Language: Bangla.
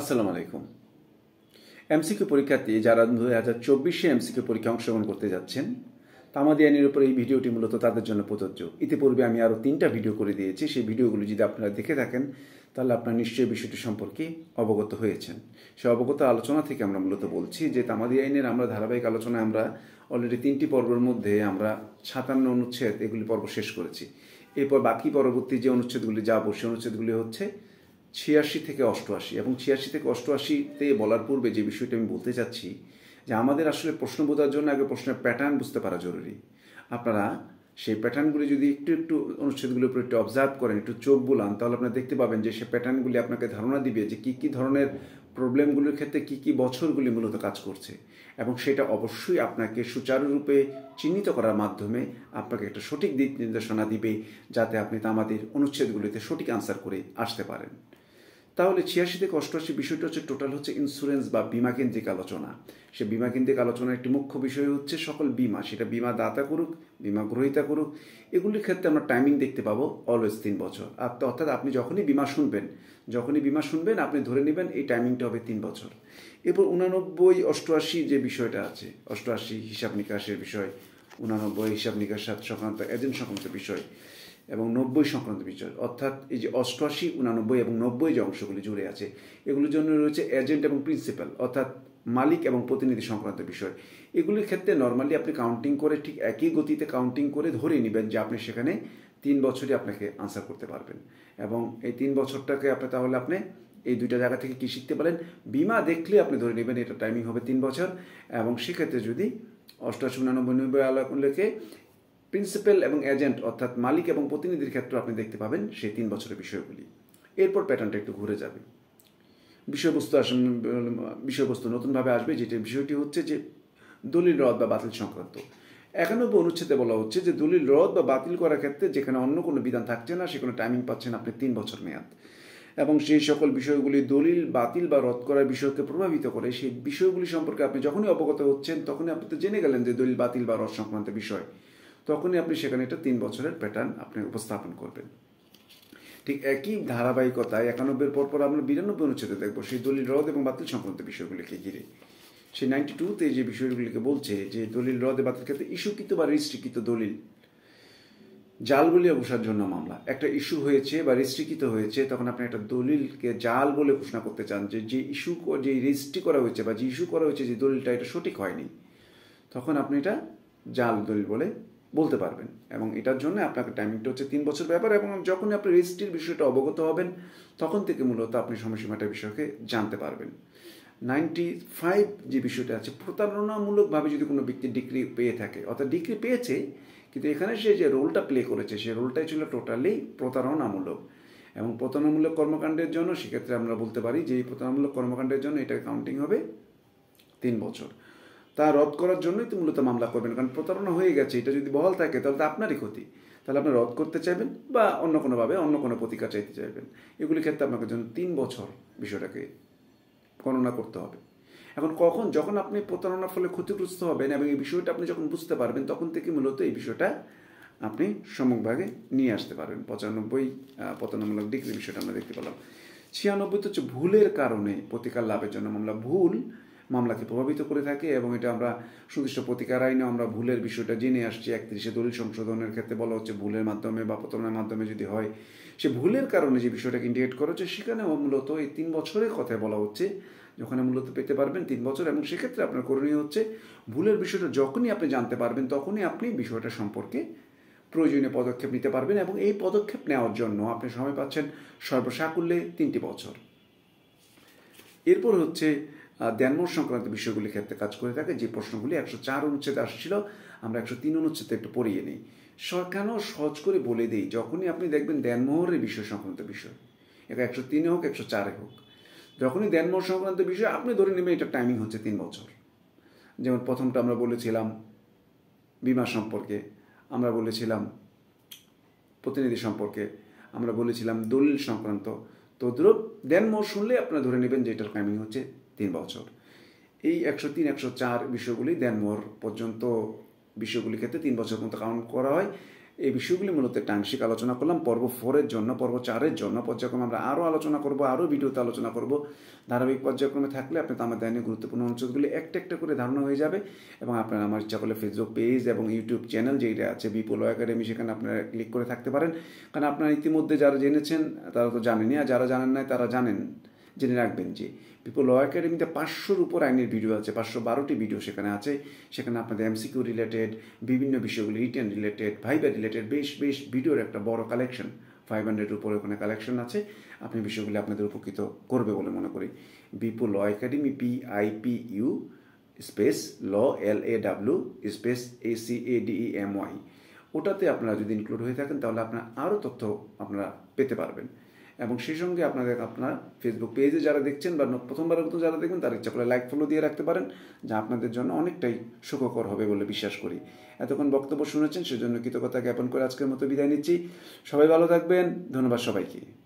আসসালামু আলাইকুম এমসিকে পরীক্ষার্থী যারা দু হাজার চব্বিশে এমসিকে পরীক্ষা অংশগ্রহণ করতে যাচ্ছেন তামাদিয়ানির উপর এই ভিডিওটি মূলত তাদের জন্য প্রযোজ্য ইতিপূর্বে আমি আরও তিনটা ভিডিও করে দিয়েছি সেই ভিডিওগুলো যদি আপনারা দেখে থাকেন তাহলে আপনারা নিশ্চয়ই বিষয়টি সম্পর্কে অবগত হয়েছেন সে অবগত আলোচনা থেকে আমরা মূলত বলছি যে তামাদি আইনের আমরা ধারাবাহিক আলোচনায় আমরা অলরেডি তিনটি পর্বের মধ্যে আমরা সাতান্ন অনুচ্ছেদ এগুলি পর্ব শেষ করেছি এরপর বাকি পরবর্তী যে অনুচ্ছেদগুলি যাবো সে অনুচ্ছেদগুলি হচ্ছে ছিয়াশি থেকে অষ্টআশি এবং ছিয়াশি থেকে অষ্টআশিতে বলার পূর্বে যে বিষয়টা আমি বলতে চাচ্ছি যে আমাদের আসলে প্রশ্ন বোঝার জন্য আগে প্রশ্নের প্যাটার্ন বুঝতে পারা জরুরি আপনারা সেই প্যাটার্নগুলি যদি একটু একটু অনুচ্ছেদগুলির উপর একটু অবজার্ভ করেন একটু চোখ বলান তাহলে আপনারা দেখতে পাবেন যে সে প্যাটার্নগুলি আপনাকে ধারণা দিবে যে কী কী ধরনের প্রবলেমগুলির ক্ষেত্রে কী কী বছরগুলি মূলত কাজ করছে এবং সেটা অবশ্যই আপনাকে সুচারুরূপে চিহ্নিত করার মাধ্যমে আপনাকে একটা সঠিক দিক নির্দেশনা দিবে যাতে আপনি আমাদের অনুচ্ছেদগুলিতে সঠিক আনসার করে আসতে পারেন তাহলে ছিয়াশি থেকে অষ্টআশি বিষয়টা হচ্ছে টোটাল হচ্ছে ইন্স্যুরেন্স বা বিমা কেন্দ্রিক আলোচনা সে বিমা কেন্দ্রিক আলোচনার একটি মুখ্য বিষয় হচ্ছে সকল বিমা সেটা বিমা দাতা করুক বিমা গ্রহীতা করুক এগুলির ক্ষেত্রে আমরা টাইমিং দেখতে পাবো অলওয়েজ তিন বছর আর অর্থাৎ আপনি যখনই বিমা শুনবেন যখনই বিমা শুনবেন আপনি ধরে নেবেন এই টাইমিংটা হবে তিন বছর এরপর উনানব্বই অষ্টআশি যে বিষয়টা আছে অষ্টআশি হিসাব নিকাশের বিষয় উনানব্বই হিসাব নিকাশ সংক্রান্ত এজেন্ট সংক্রান্ত বিষয় এবং নব্বই সংক্রান্ত বিচার অর্থাৎ এই যে অষ্টআশি উনানব্বই এবং নব্বই যে অংশগুলি জুড়ে আছে এগুলোর জন্য রয়েছে এজেন্ট এবং প্রিন্সিপাল অর্থাৎ মালিক এবং প্রতিনিধি সংক্রান্ত বিষয় এগুলির ক্ষেত্রে নর্মালি আপনি কাউন্টিং করে ঠিক একই গতিতে কাউন্টিং করে ধরে নেবেন যে আপনি সেখানে তিন বছরই আপনাকে আনসার করতে পারবেন এবং এই তিন বছরটাকে আপনি তাহলে আপনি এই দুইটা জায়গা থেকে কি শিখতে পারেন বিমা দেখলে আপনি ধরে নেবেন এটা টাইমিং হবে তিন বছর এবং সেক্ষেত্রে যদি অষ্টআশি উনানব্বই নব্বই আলোকে প্রিন্সিপাল এবং এজেন্ট অর্থাৎ মালিক এবং প্রতিনিধির ক্ষেত্রে আপনি দেখতে পাবেন সেই তিন বছরের বিষয়গুলি এরপর প্যাটার্নটা একটু ঘুরে যাবে বিষয়বস্তু আস বিষয়বস্তু নতুনভাবে আসবে যেটি বিষয়টি হচ্ছে যে দলিল রদ বা বাতিল সংক্রান্ত একানব্বই অনুচ্ছেদে বলা হচ্ছে যে দলিল রদ বা বাতিল করার ক্ষেত্রে যেখানে অন্য কোনো বিধান থাকছে না সেখানে টাইমিং পাচ্ছেন আপনি তিন বছর মেয়াদ এবং সেই সকল বিষয়গুলি দলিল বাতিল বা রদ করার বিষয়কে প্রভাবিত করে সেই বিষয়গুলি সম্পর্কে আপনি যখনই অবগত হচ্ছেন তখনই আপনি তো জেনে গেলেন যে দলিল বাতিল বা রদ সংক্রান্ত বিষয় তখনই আপনি সেখানে একটা তিন বছরের প্যাটার্ন আপনি উপস্থাপন করবেন ঠিক একই ধারাবাহিকতায় একানব্বইয়ের পরপর আমরা বিরানব্বই অনুচ্ছেদে দেখবো সেই দলিল রদ এবং বাতিল সংক্রান্ত বিষয়গুলিকে ঘিরে সেই নাইনটি টুতে যে বিষয়গুলিকে বলছে যে দলিল রদ বাতিল ক্ষেত্রে ইস্যুকৃত বা রেজিস্ট্রিকৃত দলিল জাল বলে অবসার জন্য মামলা একটা ইস্যু হয়েছে বা রেজিস্ট্রিকৃত হয়েছে তখন আপনি একটা দলিলকে জাল বলে ঘোষণা করতে চান যে যে ইস্যু যে রেজিস্ট্রি করা হয়েছে বা যে ইস্যু করা হয়েছে যে দলিলটা এটা সঠিক হয়নি তখন আপনি এটা জাল দলিল বলে বলতে পারবেন এবং এটার জন্য আপনাকে টাইমিংটা হচ্ছে তিন বছর ব্যাপার এবং যখন আপনি রেজিস্ট্রির বিষয়টা অবগত হবেন তখন থেকে মূলত আপনি সময়সীমাটা বিষয়কে জানতে পারবেন নাইনটি ফাইভ যে বিষয়টা আছে প্রতারণামূলকভাবে যদি কোনো ব্যক্তি ডিগ্রি পেয়ে থাকে অর্থাৎ ডিগ্রি পেয়েছে কিন্তু এখানে সে যে রোলটা প্লে করেছে সে রোলটাই ছিল টোটালি প্রতারণামূলক এবং প্রতারণামূলক কর্মকাণ্ডের জন্য সেক্ষেত্রে আমরা বলতে পারি যে এই প্রতারণামূলক কর্মকাণ্ডের জন্য এটা কাউন্টিং হবে তিন বছর তা রদ করার জন্যই তো মূলত মামলা করবেন কারণ প্রতারণা হয়ে গেছে এটা যদি বহাল থাকে তাহলে তো আপনারই ক্ষতি তাহলে আপনি রদ করতে চাইবেন বা অন্য কোনোভাবে অন্য কোনো প্রতিকার চাইতে চাইবেন এগুলির ক্ষেত্রে আপনাকে জন্য তিন বছর বিষয়টাকে গণনা করতে হবে এখন কখন যখন আপনি প্রতারণার ফলে ক্ষতিগ্রস্ত হবেন এবং এই বিষয়টা আপনি যখন বুঝতে পারবেন তখন থেকে মূলত এই বিষয়টা আপনি সমকভাগে নিয়ে আসতে পারবেন পঁচানব্বই পতানমূলক ডিগ্রি বিষয়টা আমরা দেখতে পেলাম ছিয়ানব্বই তো হচ্ছে ভুলের কারণে প্রতিকার লাভের জন্য মামলা ভুল মামলাকে প্রভাবিত করে থাকে এবং এটা আমরা সুনির্দিষ্ট প্রতিকার আইনে আমরা ভুলের বিষয়টা জেনে আসছি একত্রিশে দলিল সংশোধনের ক্ষেত্রে বলা হচ্ছে ভুলের মাধ্যমে বা প্রতারণার মাধ্যমে যদি হয় সে ভুলের কারণে যে বিষয়টাকে ইন্ডিকেট করা হচ্ছে সেখানেও মূলত এই তিন বছরের কথায় বলা হচ্ছে যখন মূলত পেতে পারবেন তিন বছর এবং সেক্ষেত্রে আপনার করণীয় হচ্ছে ভুলের বিষয়টা যখনই আপনি জানতে পারবেন তখনই আপনি বিষয়টা সম্পর্কে প্রয়োজনীয় পদক্ষেপ নিতে পারবেন এবং এই পদক্ষেপ নেওয়ার জন্য আপনি সময় পাচ্ছেন সর্বসাকুল্যে তিনটি বছর এরপর হচ্ছে ধ্যানমূল সংক্রান্ত বিষয়গুলির ক্ষেত্রে কাজ করে থাকে যে প্রশ্নগুলি একশো চার অনুচ্ছেদে আসছিল আমরা একশো তিন অনুচ্ছেদে একটু পড়িয়ে নিই কেন সহজ করে বলে দিই যখনই আপনি দেখবেন দেনমোহরের বিষয় সংক্রান্ত বিষয় এটা একশো তিনে হোক একশো চারে হোক যখনই দেনমোহর সংক্রান্ত বিষয় আপনি ধরে নেবেন এটা টাইমিং হচ্ছে তিন বছর যেমন প্রথমটা আমরা বলেছিলাম বিমা সম্পর্কে আমরা বলেছিলাম প্রতিনিধি সম্পর্কে আমরা বলেছিলাম দলিল সংক্রান্ত তদ্রুপ দেনমোহর শুনলে আপনারা ধরে নেবেন যে এটার টাইমিং হচ্ছে তিন বছর এই একশো তিন একশো চার বিষয়গুলি দেনমোর পর্যন্ত বিষয়গুলি ক্ষেত্রে তিন বছর পর্যন্ত কাউন্ট করা হয় এই বিষয়গুলি মূলত টাংশিক আলোচনা করলাম পর্ব ফোরের জন্য পর্ব চারের জন্য পর্যায়ক্রমে আমরা আরও আলোচনা করব আরও ভিডিওতে আলোচনা করব ধারাবাহিক পর্যায়ক্রমে থাকলে আপনি আমার ধ্যানের গুরুত্বপূর্ণ অঞ্চলগুলি একটা একটা করে ধারণা হয়ে যাবে এবং আপনার আমার ইচ্ছা করলে ফেসবুক পেজ এবং ইউটিউব চ্যানেল যেইটা আছে বিপুল একাডেমি সেখানে আপনারা ক্লিক করে থাকতে পারেন কারণ আপনারা ইতিমধ্যে যারা জেনেছেন তারা তো জানেনই আর যারা জানেন নাই তারা জানেন জেনে রাখবেন যে পিপল ল একাডেমিতে পাঁচশোর উপর আইনের ভিডিও আছে পাঁচশো বারোটি ভিডিও সেখানে আছে সেখানে আপনাদের এমসিকিউ রিলেটেড বিভিন্ন বিষয়গুলি রিটার্ন রিলেটেড ভাইবার রিলেটেড বেশ বেশ ভিডিওর একটা বড় কালেকশন ফাইভ হান্ড্রেডের উপরে ওখানে কালেকশন আছে আপনি বিষয়গুলি আপনাদের উপকৃত করবে বলে মনে করি Bipul law academy P I P U space L L A W space A C A D E M Y ওটাতে আপনারা যদি ইনক্লুড হয়ে থাকেন তাহলে আপনারা আরও তথ্য আপনারা পেতে পারবেন এবং সেই সঙ্গে আপনাদের আপনার ফেসবুক পেজে যারা দেখছেন বা প্রথমবারের মতো যারা দেখবেন তারা ইচ্ছা করে লাইক ফলো দিয়ে রাখতে পারেন যা আপনাদের জন্য অনেকটাই সুখকর হবে বলে বিশ্বাস করি এতক্ষণ বক্তব্য শুনেছেন সেজন্য কৃতজ্ঞতা জ্ঞাপন করে আজকের মতো বিদায় নিচ্ছি সবাই ভালো থাকবেন ধন্যবাদ সবাইকে